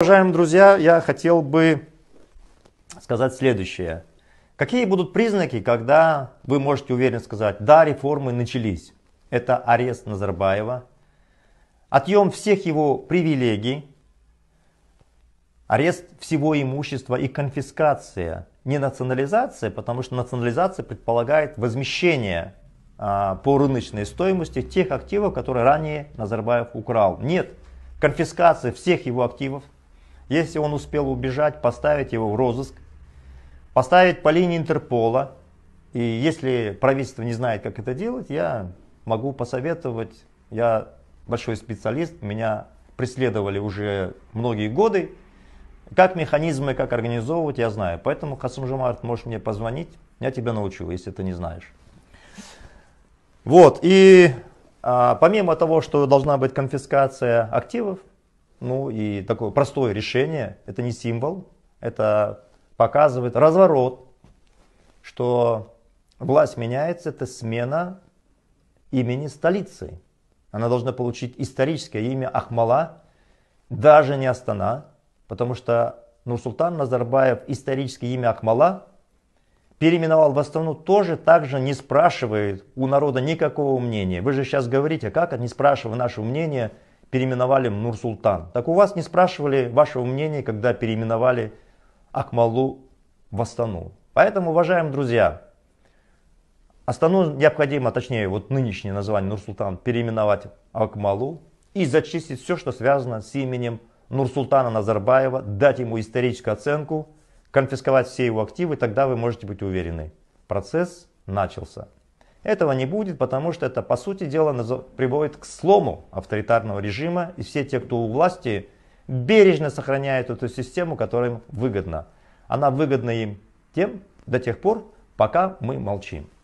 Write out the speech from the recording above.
Уважаемые друзья, я хотел бы сказать следующее. Какие будут признаки, когда вы можете уверенно сказать, да, реформы начались? Это арест Назарбаева, отъем всех его привилегий, арест всего имущества и конфискация, не национализация, потому что национализация предполагает возмещение а, по рыночной стоимости тех активов, которые ранее Назарбаев украл. Нет, конфискация всех его активов – если он успел убежать, поставить его в розыск, поставить по линии Интерпола. И если правительство не знает, как это делать, я могу посоветовать. Я большой специалист, меня преследовали уже многие годы. Как механизмы, как организовывать, я знаю. Поэтому, Хасум Жумарт, можешь мне позвонить, я тебя научу, если ты не знаешь. Вот, и а, помимо того, что должна быть конфискация активов, ну и такое простое решение, это не символ, это показывает разворот, что власть меняется, это смена имени столицы. Она должна получить историческое имя Ахмала, даже не Астана, потому что Нурсултан Назарбаев историческое имя Ахмала переименовал в Астану тоже так же не спрашивает у народа никакого мнения. Вы же сейчас говорите, как не спрашивая нашего мнения – переименовали Нурсултан. Так у вас не спрашивали вашего мнения, когда переименовали Акмалу в Астану. Поэтому, уважаемые друзья, Астану необходимо, точнее, вот нынешнее название Нурсултан переименовать Акмалу и зачистить все, что связано с именем Нурсултана Назарбаева, дать ему историческую оценку, конфисковать все его активы, тогда вы можете быть уверены. Процесс начался. Этого не будет, потому что это, по сути дела, приводит к слому авторитарного режима, и все те, кто у власти, бережно сохраняют эту систему, которая им выгодна. Она выгодна им тем до тех пор, пока мы молчим.